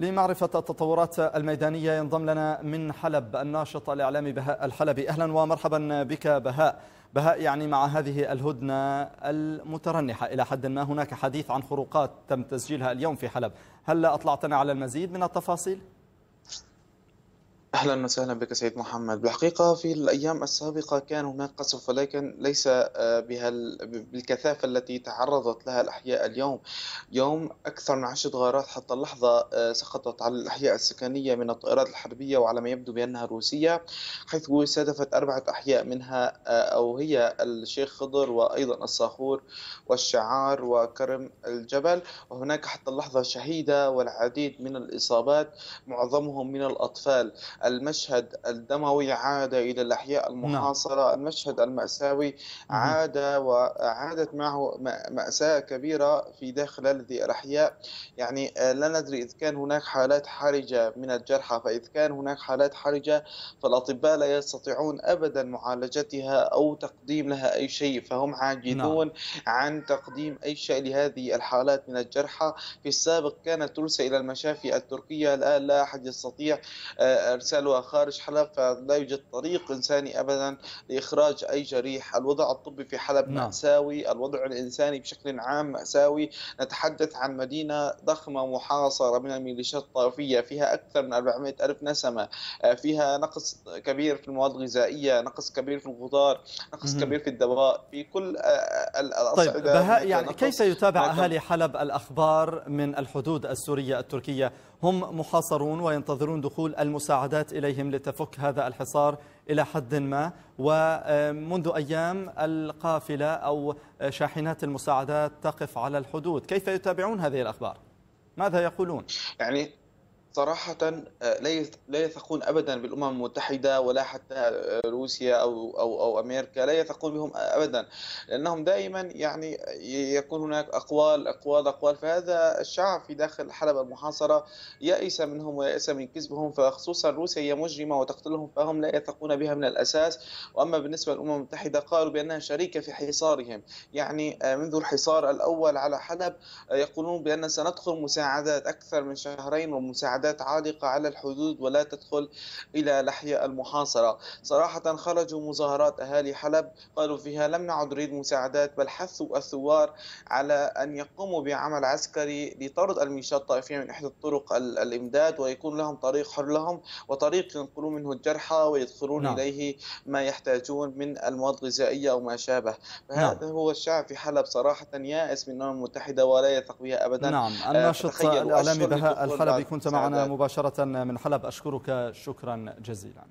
لمعرفة التطورات الميدانية ينضم لنا من حلب الناشط الإعلامي بهاء الحلبي أهلا ومرحبا بك بهاء بهاء يعني مع هذه الهدنة المترنحة إلى حد ما هناك حديث عن خروقات تم تسجيلها اليوم في حلب هل أطلعتنا على المزيد من التفاصيل؟ اهلا وسهلا بك سيد محمد بالحقيقه في الايام السابقه كان هناك قصف ولكن ليس آه، بها بالكثافه التي تعرضت لها الاحياء اليوم يوم اكثر من عشرة غارات حتى اللحظه آه، سقطت على الاحياء السكنيه من الطائرات الحربيه وعلى ما يبدو بانها روسيه حيث استهدفت اربعه احياء منها آه، او هي الشيخ خضر وايضا الصاخور والشعار وكرم الجبل وهناك حتى اللحظه شهيده والعديد من الاصابات معظمهم من الاطفال المشهد الدموي عاد إلى الأحياء نعم. المحاصرة نعم. المشهد المأساوي عاد وعادت معه مأساة كبيرة في داخل هذه الأحياء يعني آه، لا ندري إذ كان هناك حالات حرجة من الجرحى فإذ كان هناك حالات حرجة فالأطباء لا يستطيعون أبدا معالجتها أو تقديم لها أي شيء فهم عاجزون نعم. عن تقديم أي شيء لهذه الحالات من الجرحى في السابق كانت ترسل إلى المشافي التركية الآن لا أحد يستطيع آه، سألها خارج حلب فلا يوجد طريق إنساني أبدا لإخراج أي جريح الوضع الطبي في حلب نعم. مأساوي الوضع الإنساني بشكل عام مأساوي نتحدث عن مدينة ضخمة محاصرة من الميليشيات الطائفية فيها أكثر من 400 ألف نسمة آه، فيها نقص كبير في المواد الغذائية نقص كبير في الخضار نقص كبير في الدواء في كل آه، آه، الأصعدة طيب بهاء يعني كيف يتابع نعم. أهالي حلب الأخبار من الحدود السورية التركية هم محاصرون وينتظرون دخول المساعدات عادت إليهم لتفك هذا الحصار إلى حد ما ومنذ أيام القافلة أو شاحنات المساعدات تقف على الحدود كيف يتابعون هذه الأخبار؟ ماذا يقولون؟ يعني صراحة آه، لا يثقون أبدا بالأمم المتحدة ولا حتى آه، روسيا أو أو أو أمريكا لا يثقون بهم آه، أبدا لأنهم دائما يعني يكون هناك أقوال أقوال أقوال فهذا الشعب في داخل حلب المحاصرة يائس منهم ويائس من كذبهم فخصوصا روسيا هي مجرمة وتقتلهم فهم لا يثقون بها من الأساس وأما بالنسبة للأمم المتحدة قالوا بأنها شريكة في حصارهم يعني منذ الحصار الأول على حلب يقولون بأن سندخل مساعدات أكثر من شهرين ومساعدات أعداد عالقة على الحدود ولا تدخل إلى لحية المحاصرة صراحة خرجوا مظاهرات أهالي حلب قالوا فيها لم نعد نريد مساعدات بل حثوا الثوار على أن يقوموا بعمل عسكري لطرد الميليشيات الطائفية من إحدى الطرق الإمداد ويكون لهم طريق حر لهم وطريق ينقلون منه الجرحى ويدخلون نعم. إليه ما يحتاجون من المواد الغذائية أو ما شابه نعم. فهذا نعم. هو الشعب في حلب صراحة يائس من الأمم المتحدة ولا يثق بها أبدا نعم آه، الناشط الإعلامي بهاء الحلبي كنت معنا معنا مباشرة من حلب أشكرك شكرا جزيلا